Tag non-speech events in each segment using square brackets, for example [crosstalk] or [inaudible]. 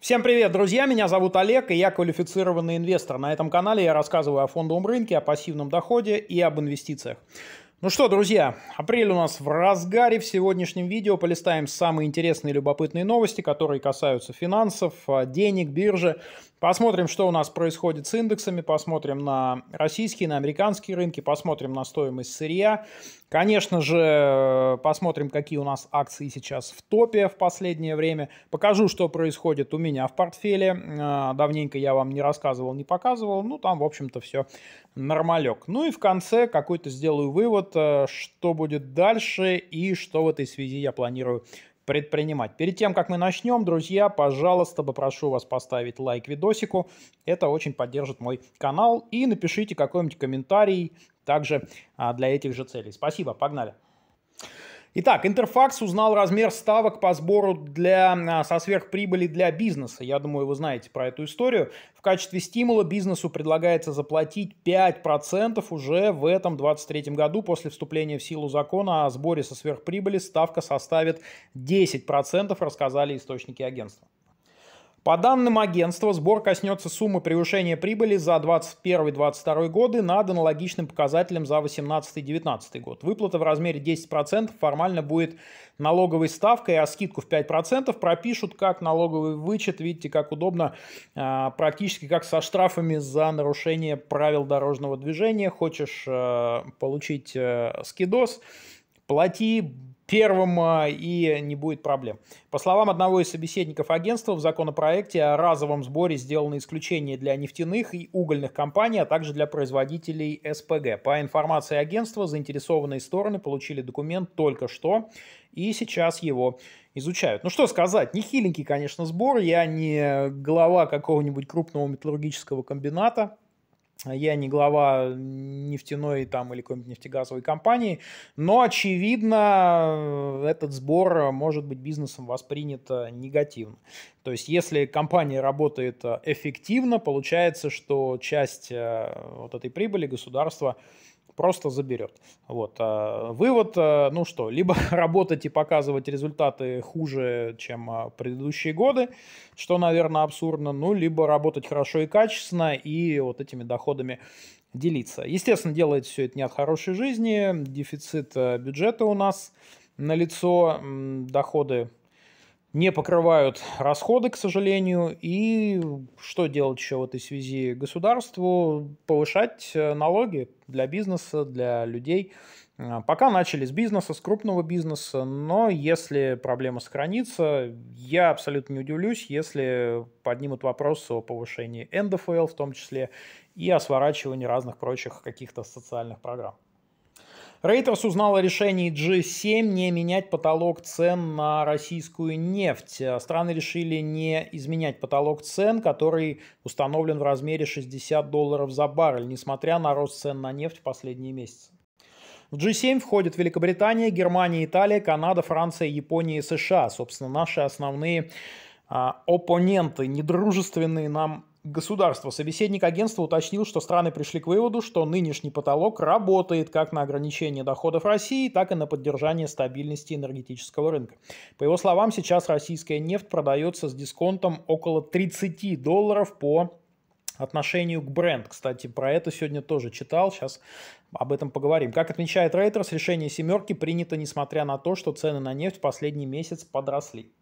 Всем привет, друзья! Меня зовут Олег, и я квалифицированный инвестор. На этом канале я рассказываю о фондовом рынке, о пассивном доходе и об инвестициях. Ну что, друзья, апрель у нас в разгаре. В сегодняшнем видео полистаем самые интересные и любопытные новости, которые касаются финансов, а, денег, биржи. Посмотрим, что у нас происходит с индексами, посмотрим на российские, на американские рынки, посмотрим на стоимость сырья. Конечно же, э, посмотрим, какие у нас акции сейчас в топе в последнее время. Покажу, что происходит у меня в портфеле. Э, давненько я вам не рассказывал, не показывал. Ну, там, в общем-то, все нормалек. Ну и в конце какой-то сделаю вывод, э, что будет дальше и что в этой связи я планирую предпринимать. Перед тем, как мы начнем, друзья, пожалуйста, попрошу вас поставить лайк видосику. Это очень поддержит мой канал. И напишите какой-нибудь комментарий также а, для этих же целей. Спасибо, погнали! Итак, Интерфакс узнал размер ставок по сбору для, а, со сверхприбыли для бизнеса. Я думаю, вы знаете про эту историю. В качестве стимула бизнесу предлагается заплатить 5% уже в этом 2023 году. После вступления в силу закона о сборе со сверхприбыли ставка составит 10%, рассказали источники агентства. По данным агентства, сбор коснется суммы превышения прибыли за 2021-2022 годы над аналогичным показателем за 2018-2019 год. Выплата в размере 10% формально будет налоговой ставкой, а скидку в 5% пропишут как налоговый вычет. Видите, как удобно, а, практически как со штрафами за нарушение правил дорожного движения. Хочешь а, получить э, скидос, плати, первым, а, и не будет проблем. По словам одного из собеседников агентства, в законопроекте о разовом сборе сделаны исключения для нефтяных и угольных компаний, а также для производителей СПГ. По информации агентства, заинтересованные стороны получили документ только что и сейчас его изучают. Ну что сказать, не хиленький, конечно, сбор. Я не глава какого-нибудь крупного металлургического комбината, я не глава нефтяной там или какой-нибудь нефтегазовой компании, но, очевидно, этот сбор может быть бизнесом воспринят э, негативно. То есть, если компания работает э, эффективно, получается, что часть э, вот этой прибыли государство просто заберет. Вот. А, вывод, э, ну что, либо [laughs] работать и показывать результаты хуже, чем а, предыдущие годы, что, наверное, абсурдно, ну, либо работать хорошо и качественно и вот этими доходами делиться. Естественно, делает все это не от хорошей жизни, дефицит э, бюджета у нас на лицо, доходы не покрывают расходы, к сожалению. И что делать еще в этой связи государству? Повышать э, налоги для бизнеса, для людей. Э, пока начали с бизнеса, с крупного бизнеса, но если проблема сохранится, я абсолютно не удивлюсь, если поднимут вопрос о повышении НДФЛ в том числе и о сворачивании разных прочих каких-то социальных программ. Рейтерс узнал о решении G7 не менять потолок цен на российскую нефть. Страны решили не изменять потолок цен, который установлен в размере 60 долларов за баррель, несмотря на рост цен на нефть в последние месяцы. В G7 входят Великобритания, Германия, Италия, Канада, Франция, Япония и США. Собственно, наши основные а, оппоненты, недружественные нам государства. Собеседник агентства уточнил, что страны пришли к выводу, что нынешний потолок работает как на ограничение доходов России, так и на поддержание стабильности энергетического рынка. По его словам, сейчас российская нефть продается с дисконтом около 30 долларов по отношению к бренд. Кстати, про это сегодня тоже читал, сейчас об этом поговорим. Как отмечает Рейтерс, решение «семерки» принято, несмотря на то, что цены на нефть в последний месяц подросли.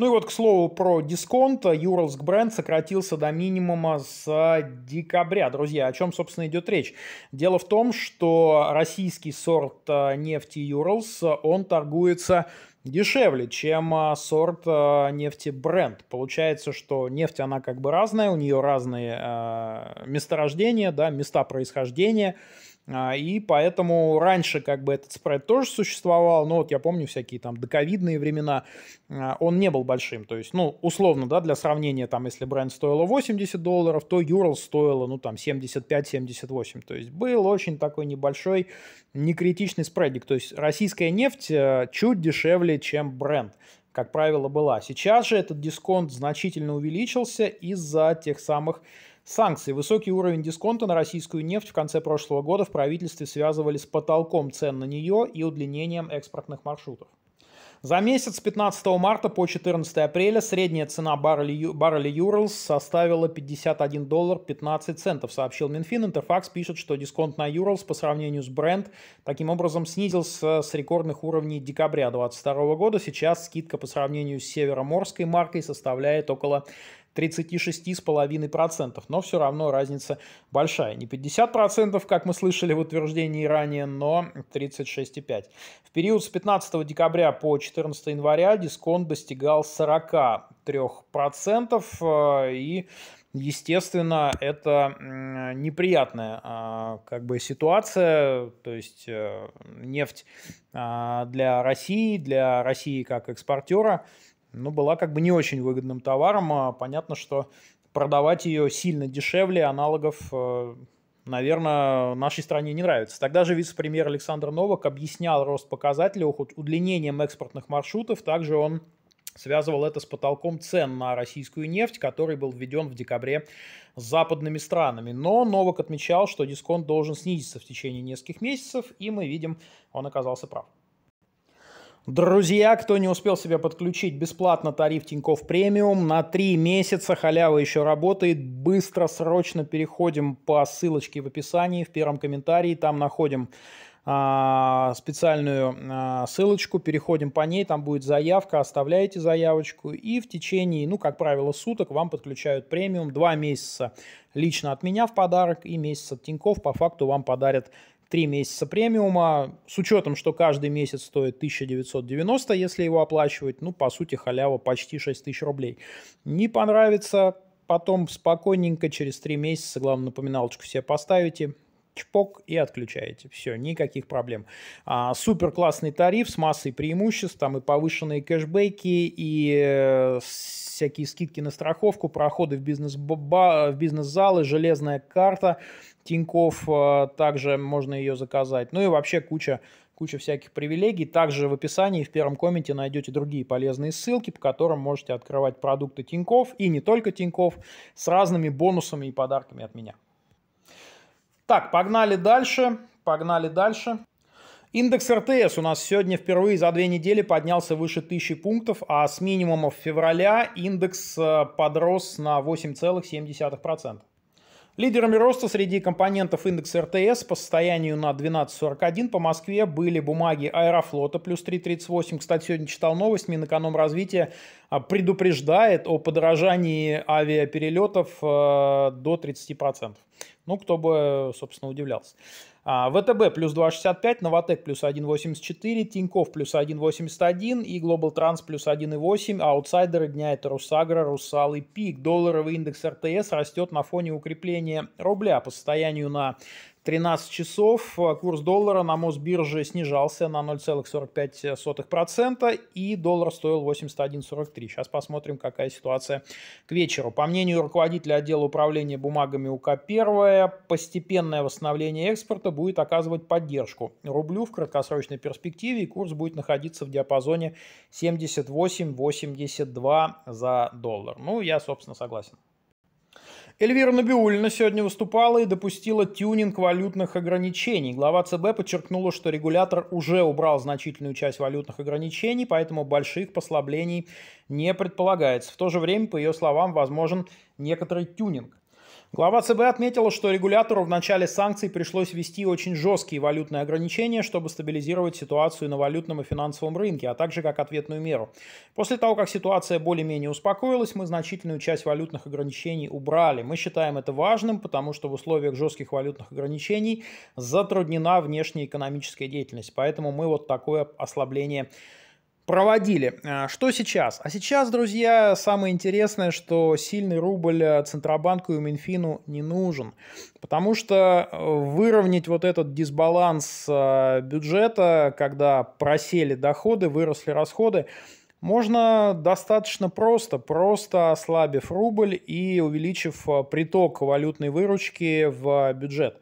Ну и вот, к слову, про дисконт. Юрлск бренд сократился до минимума с декабря. Друзья, о чем, собственно, идет речь? Дело в том, что российский сорт э, нефти Юрлс, он торгуется дешевле, чем э, сорт э, нефти бренд. Получается, что нефть, она как бы разная, у нее разные э, месторождения, да, места происхождения – а, и поэтому раньше как бы этот спред тоже существовал, но вот я помню всякие там доковидные времена, а, он не был большим. То есть, ну, условно, да, для сравнения, там, если бренд стоило 80 долларов, то Юрл стоило, ну, там, 75-78. То есть, был очень такой небольшой, некритичный спредик. То есть, российская нефть э, чуть дешевле, чем бренд как правило, была. Сейчас же этот дисконт значительно увеличился из-за тех самых Санкции. Высокий уровень дисконта на российскую нефть в конце прошлого года в правительстве связывали с потолком цен на нее и удлинением экспортных маршрутов. За месяц с 15 марта по 14 апреля средняя цена барреля, барреля Юрлс составила 51 доллар 15 центов, сообщил Минфин. Интерфакс пишет, что дисконт на Юрлс по сравнению с бренд таким образом снизился с рекордных уровней декабря 2022 года. Сейчас скидка по сравнению с североморской маркой составляет около 36,5%, но все равно разница большая. Не 50%, как мы слышали в утверждении ранее, но 36,5%. В период с 15 декабря по 14 января дисконт достигал 43%, э, и Естественно, это неприятная а, как бы ситуация, то есть э, нефть а, для России, для России как экспортера ну, была как бы не очень выгодным товаром. А понятно, что продавать ее сильно дешевле аналогов, э, наверное, нашей стране не нравится. Тогда же вице-премьер Александр Новак объяснял рост показателей удлинением экспортных маршрутов. Также он связывал это с потолком цен на российскую нефть, который был введен в декабре с западными странами. Но Новак отмечал, что дисконт должен снизиться в течение нескольких месяцев, и мы видим, он оказался прав. Друзья, кто не успел себя подключить, бесплатно тариф Тинькофф Премиум на три месяца, халява еще работает. Быстро, срочно переходим по ссылочке в описании, в первом комментарии, там находим а, специальную а, ссылочку, переходим по ней, там будет заявка, оставляете заявочку, и в течение, ну, как правило, суток вам подключают премиум, два месяца лично от меня в подарок и месяц от Тинькофф по факту вам подарят 3 месяца премиума, с учетом, что каждый месяц стоит 1990, если его оплачивать, ну, по сути, халява почти 6000 рублей. Не понравится, потом спокойненько через 3 месяца, главное, напоминалочку себе поставите, чпок и отключаете. Все, никаких проблем. А, супер классный тариф с массой преимуществ, там и повышенные кэшбэки, и э, всякие скидки на страховку, проходы в, бизнес в бизнес-залы, железная карта Тиньков, э, также можно ее заказать. Ну и вообще куча куча всяких привилегий. Также в описании в первом комменте найдете другие полезные ссылки, по которым можете открывать продукты Тиньков и не только Тиньков с разными бонусами и подарками от меня. Так, погнали дальше. Погнали дальше. Индекс РТС у нас сегодня впервые за две недели поднялся выше 1000 пунктов, а с минимумов февраля индекс э, подрос на 8,7%. Лидерами роста среди компонентов индекса РТС по состоянию на 12.41 по Москве были бумаги Аэрофлота плюс 3.38. Кстати, сегодня читал новость, Минэкономразвитие а, предупреждает о подорожании авиаперелетов э, до 30%. Ну, кто бы, э, собственно, удивлялся. А, ВТБ плюс 2,65, Новотек плюс 1,84, Тиньков плюс 1,81 и Global Транс плюс 1,8. Аутсайдеры дня это Русагра, Русал и Пик. Долларовый индекс РТС растет на фоне укрепления рубля по состоянию на 13 часов э, курс доллара на Мосбирже снижался на 0,45% и доллар стоил 81,43. Сейчас посмотрим, какая ситуация к вечеру. По мнению руководителя отдела управления бумагами УК-1, постепенное восстановление экспорта будет оказывать поддержку рублю в краткосрочной перспективе и курс будет находиться в диапазоне 78-82 за доллар. Ну, я, собственно, согласен. Эльвира Набиулина сегодня выступала и допустила тюнинг валютных ограничений. Глава ЦБ подчеркнула, что регулятор уже убрал значительную часть валютных ограничений, поэтому больших послаблений не предполагается. В то же время, по ее словам, возможен некоторый тюнинг. Глава ЦБ отметила, что регулятору в начале санкций пришлось ввести очень жесткие валютные ограничения, чтобы стабилизировать ситуацию на валютном и финансовом рынке, а также как ответную меру. После того, как ситуация более-менее успокоилась, мы значительную часть валютных ограничений убрали. Мы считаем это важным, потому что в условиях жестких валютных ограничений затруднена внешняя экономическая деятельность. Поэтому мы вот такое ослабление проводили. А, что сейчас? А сейчас, друзья, самое интересное, что сильный рубль э, Центробанку и Минфину не нужен, потому что э, выровнять вот этот дисбаланс э, бюджета, когда просели доходы, выросли расходы, можно достаточно просто, просто ослабив рубль и увеличив приток валютной выручки в бюджет.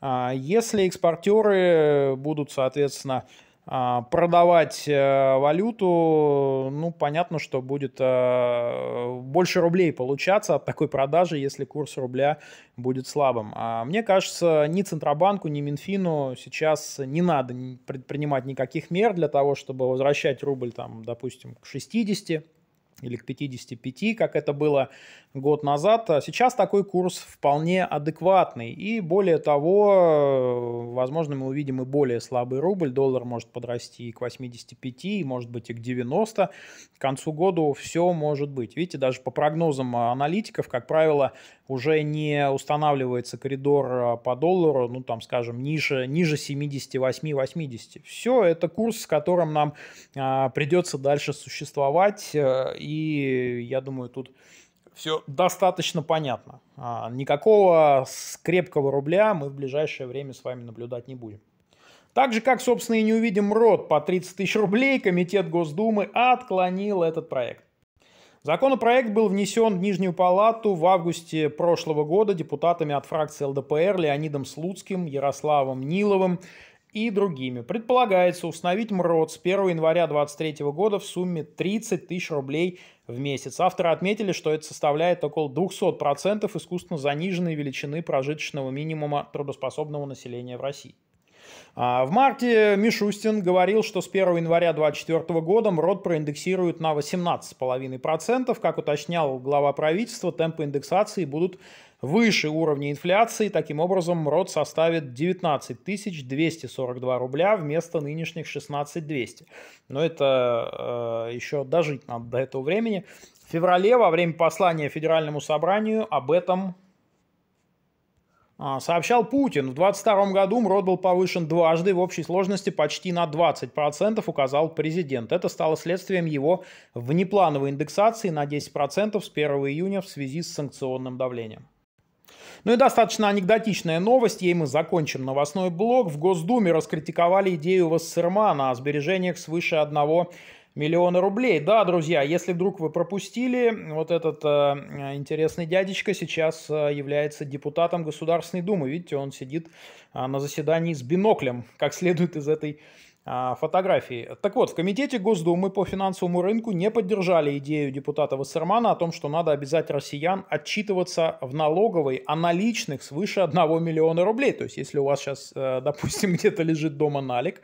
А, если экспортеры будут, соответственно, а, продавать э, валюту, ну, понятно, что будет э, больше рублей получаться от такой продажи, если курс рубля будет слабым. А мне кажется, ни Центробанку, ни Минфину сейчас не надо предпринимать никаких мер для того, чтобы возвращать рубль, там, допустим, к 60, или к 55, как это было год назад. А сейчас такой курс вполне адекватный. И более того, э, возможно, мы увидим и более слабый рубль. Доллар может подрасти и к 85, и может быть и к 90. К концу года все может быть. Видите, даже по прогнозам аналитиков, как правило, уже не устанавливается коридор э, по доллару, ну там, скажем, ниже, ниже 78-80. Все, это курс, с которым нам а, придется дальше существовать и э, и я думаю, тут все достаточно понятно. А, никакого крепкого рубля мы в ближайшее время с вами наблюдать не будем. Так же, как, собственно, и не увидим рот по 30 тысяч рублей, Комитет Госдумы отклонил этот проект. Законопроект был внесен в Нижнюю палату в августе прошлого года депутатами от фракции ЛДПР Леонидом Слуцким, Ярославом Ниловым, и другими. Предполагается установить МРОД с 1 января 2023 года в сумме 30 тысяч рублей в месяц. Авторы отметили, что это составляет около 200% искусственно заниженной величины прожиточного минимума трудоспособного населения в России. А, в марте Мишустин говорил, что с 1 января 2024 года МРОД проиндексируют на 18,5%. Как уточнял глава правительства, темпы индексации будут выше уровня инфляции. Таким образом, МРОД составит 19 242 рубля вместо нынешних 16 200. Но это э, еще дожить надо до этого времени. В феврале во время послания Федеральному собранию об этом а, сообщал Путин, в 2022 году МРОД был повышен дважды, в общей сложности почти на 20%, указал президент. Это стало следствием его внеплановой индексации на 10% с 1 июня в связи с санкционным давлением. Ну и достаточно анекдотичная новость, ей мы закончим новостной блок. В Госдуме раскритиковали идею Вассермана о сбережениях свыше 1 миллиона рублей. Да, друзья, если вдруг вы пропустили, вот этот э, э, интересный дядечка сейчас э, является депутатом Государственной Думы. Видите, он сидит э, на заседании с биноклем, как следует из этой э, фотографии. Так вот, в Комитете Госдумы по финансовому рынку не поддержали идею депутата Вассермана о том, что надо обязать россиян отчитываться в налоговой о а наличных свыше 1 миллиона рублей. То есть, если у вас сейчас, э, допустим, [laughs] где-то лежит дома налик,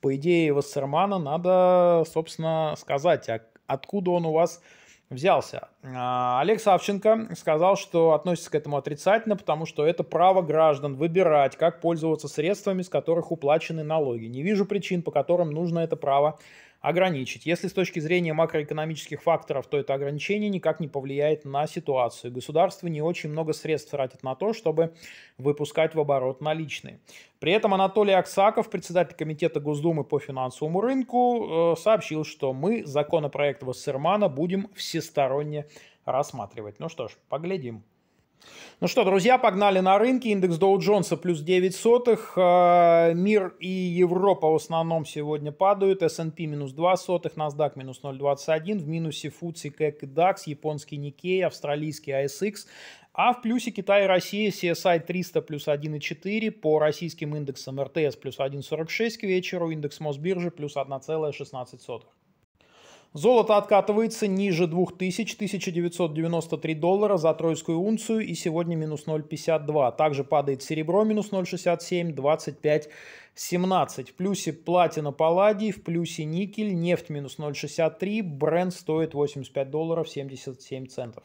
по идее, Вассермана надо, собственно, сказать, а откуда он у вас взялся. А, Олег Савченко сказал, что относится к этому отрицательно, потому что это право граждан выбирать, как пользоваться средствами, с которых уплачены налоги. Не вижу причин, по которым нужно это право ограничить. Если с точки зрения макроэкономических факторов, то это ограничение никак не повлияет на ситуацию. Государство не очень много средств тратит на то, чтобы выпускать в оборот наличные. При этом Анатолий Аксаков, председатель Комитета Госдумы по финансовому рынку, э, сообщил, что мы законопроект Вассермана будем всесторонне рассматривать. Ну что ж, поглядим. Ну что, друзья, погнали на рынки. Индекс Доу Джонса плюс 9 сотых. Э, мир и Европа в основном сегодня падают. S&P минус 2 сотых, NASDAQ минус 0,21. В минусе Фудси, Кэк и DAX, японский Никей, австралийский ASX. А в плюсе Китай и Россия CSI 300 плюс 1,4, по российским индексам РТС плюс 1,46 к вечеру, индекс Мосбиржи плюс 1,16. Золото откатывается ниже 2000, 1993 доллара за тройскую унцию и сегодня минус 0,52. Также падает серебро минус 0,67, 25 17. В плюсе платина палладий, в плюсе никель, нефть минус 0,63, бренд стоит 85 долларов 77 центов.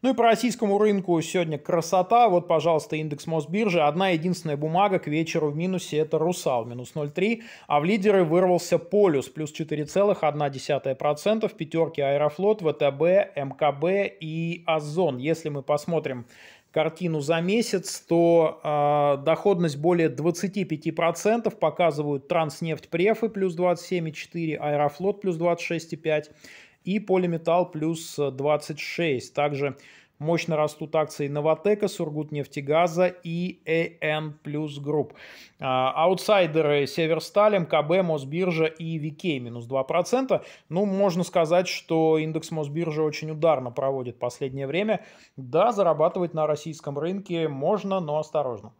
Ну и по российскому рынку сегодня красота. Вот, пожалуйста, индекс Мосбиржи. Одна единственная бумага к вечеру в минусе – это «Русал», минус 0,3. А в лидеры вырвался «Полюс», плюс 4,1%. В пятерке «Аэрофлот», «ВТБ», «МКБ» и «Озон». Если мы посмотрим картину за месяц, то э, доходность более 25% показывают Транснефть Префы плюс 27,4, Аэрофлот плюс 26,5, и полиметалл плюс 26. Также Мощно растут акции Новотека, Сургутнефтегаза и ЭН Плюс Групп. А, аутсайдеры Северсталем, КБ, Мосбиржа и Викей минус 2%. Ну, можно сказать, что индекс Мосбиржи очень ударно проводит последнее время. Да, зарабатывать на российском рынке можно, но осторожно.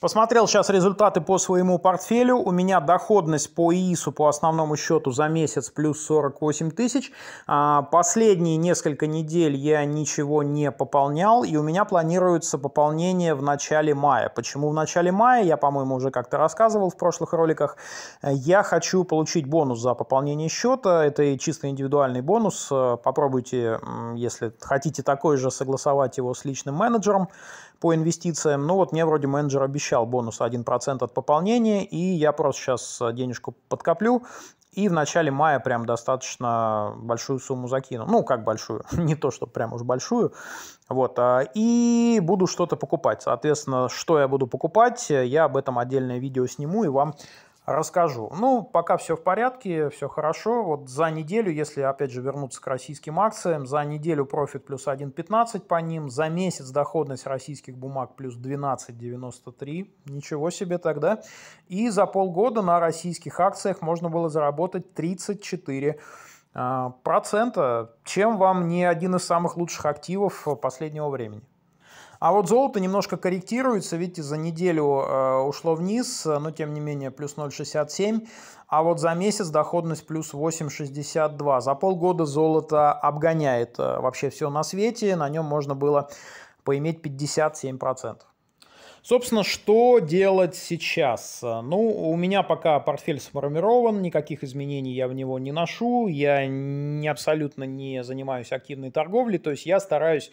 Посмотрел сейчас результаты по своему портфелю. У меня доходность по ИИСу по основному счету за месяц плюс 48 тысяч. А, последние несколько недель я ничего не пополнял, и у меня планируется пополнение в начале мая. Почему в начале мая? Я, по-моему, уже как-то рассказывал в прошлых роликах. Э, я хочу получить бонус за пополнение счета. Это и чисто индивидуальный бонус. Э, попробуйте, если хотите такой же, согласовать его с личным менеджером по инвестициям. Ну вот мне вроде менеджер обещал бонус 1% от пополнения, и я просто сейчас э, денежку подкоплю, и в начале мая прям достаточно большую сумму закину. Ну, как большую, [laughs] не то, что прям уж большую. Вот. А, и буду что-то покупать. Соответственно, что я буду покупать, э, я об этом отдельное видео сниму и вам расскажу. Ну, пока все в порядке, все хорошо. Вот за неделю, если опять же вернуться к российским акциям, за неделю профит плюс 1,15 по ним, за месяц доходность российских бумаг плюс 12,93. Ничего себе тогда. И за полгода на российских акциях можно было заработать 34 а, процента, чем вам не один из самых лучших активов э, последнего времени. А вот золото немножко корректируется, видите, за неделю э, ушло вниз, но тем не менее плюс 0,67, а вот за месяц доходность плюс 8,62. За полгода золото обгоняет э, вообще все на свете, на нем можно было поиметь 57%. Собственно, что делать сейчас? Ну, у меня пока портфель сформирован, никаких изменений я в него не ношу, я не, абсолютно не занимаюсь активной торговлей, то есть я стараюсь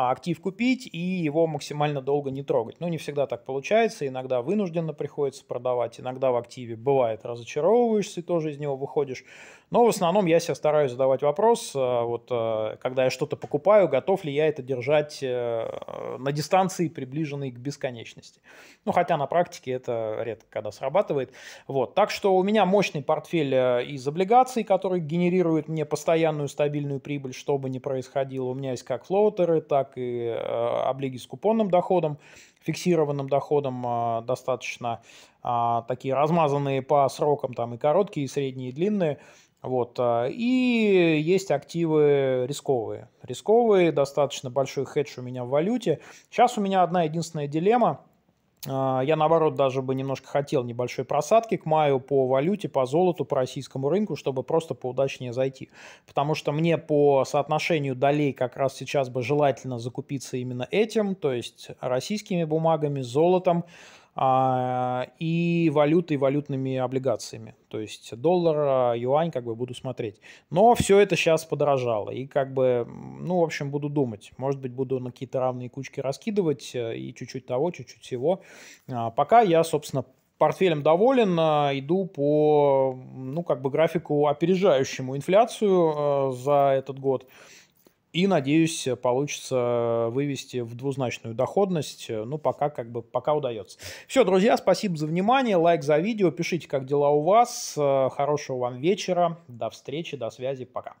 а, актив купить и его максимально долго не трогать. Но ну, не всегда так получается, иногда вынужденно приходится продавать, иногда в активе бывает разочаровываешься и тоже из него выходишь. Но в основном я себя стараюсь задавать вопрос, а, вот а, когда я что-то покупаю, готов ли я это держать э, на дистанции, приближенной к бесконечности. Ну, хотя на практике это редко когда срабатывает. Вот. Так что у меня мощный портфель э, из облигаций, который генерирует мне постоянную стабильную прибыль, что бы ни происходило. У меня есть как флотеры, так так и э, облиги с купонным доходом, фиксированным доходом а, достаточно а, такие размазанные по срокам, там и короткие, и средние, и длинные. Вот. А, и есть активы рисковые. Рисковые, достаточно большой хедж у меня в валюте. Сейчас у меня одна единственная дилемма – а, я, наоборот, даже бы немножко хотел небольшой просадки к маю по валюте, по золоту, по российскому рынку, чтобы просто поудачнее зайти. Потому что мне по соотношению долей как раз сейчас бы желательно закупиться именно этим, то есть российскими бумагами, золотом, а, и валютой, валютными облигациями. То есть доллар, а, юань, как бы буду смотреть. Но все это сейчас подорожало. И как бы, ну, в общем, буду думать. Может быть, буду на какие-то равные кучки раскидывать э, и чуть-чуть того, чуть-чуть всего. А, пока я, собственно, портфелем доволен, иду по, ну, как бы графику опережающему инфляцию э, за этот год. И, надеюсь, получится вывести в двузначную доходность. Э, ну, пока как бы, пока удается. Все, друзья, спасибо за внимание. Лайк за видео. Пишите, как дела у вас. Э, хорошего вам вечера. До встречи, до связи. Пока.